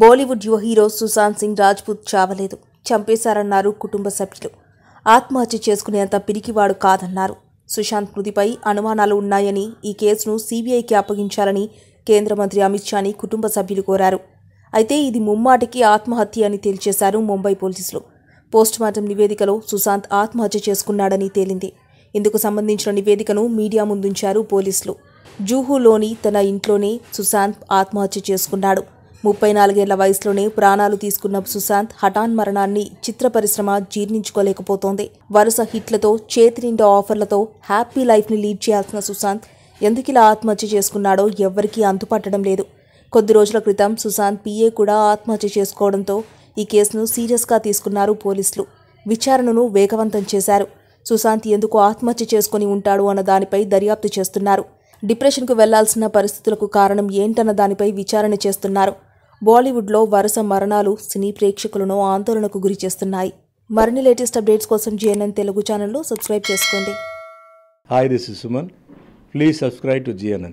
బాలీవుడ్ యువ హీరో సుశాంత్ సింగ్ రాజ్పూత్ చావలేదు చంపేశారన్నారు కుటుంబ సభ్యులు ఆత్మహత్య చేసుకునేంత పిరికివాడు కాదన్నారు సుశాంత్ మృతిపై అనుమానాలు ఉన్నాయని ఈ కేసును సీబీఐకి అప్పగించాలని కేంద్ర మంత్రి అమిత్ షాని కుటుంబ సభ్యులు కోరారు అయితే ఇది ముమ్మాటికి ఆత్మహత్య అని తేల్చేశారు ముంబై పోలీసులు పోస్టుమార్టం నివేదికలో సుశాంత్ ఆత్మహత్య చేసుకున్నాడని తేలింది ఇందుకు సంబంధించిన నివేదికను మీడియా ముందుంచారు పోలీసులు జూహులోని తన ఇంట్లోనే సుశాంత్ ఆత్మహత్య చేసుకున్నాడు ముప్పై నాలుగేళ్ల వయసులోనే ప్రాణాలు తీసుకున్న సుశాంత్ హఠాన్ మరణాన్ని చిత్ర పరిశ్రమ జీర్ణించుకోలేకపోతోంది వరుస హిట్లతో చేతి నిండా ఆఫర్లతో హ్యాపీ లైఫ్ని లీడ్ చేయాల్సిన సుశాంత్ ఎందుకిలా ఆత్మహత్య చేసుకున్నాడో ఎవ్వరికీ అంతుపట్టడం లేదు కొద్ది రోజుల క్రితం సుశాంత్ పిఏ కూడా ఆత్మహత్య చేసుకోవడంతో ఈ కేసును సీరియస్గా తీసుకున్నారు పోలీసులు విచారణను వేగవంతం చేశారు సుశాంత్ ఎందుకు ఆత్మహత్య చేసుకుని ఉంటాడు అన్న దానిపై దర్యాప్తు చేస్తున్నారు డిప్రెషన్కు వెళ్లాల్సిన పరిస్థితులకు కారణం ఏంటన్న దానిపై విచారణ చేస్తున్నారు బాలీవుడ్లో వరుస మరణాలు సినీ ప్రేక్షకులను ఆందోళనకు గురి చేస్తున్నాయి మరిన్ని లేటెస్ట్ అప్డేట్స్ కోసం జిఎన్ఎన్ తెలుగు ఛానల్ను సబ్స్క్రైబ్ చేసుకోండి hi this is Suman please subscribe to GNN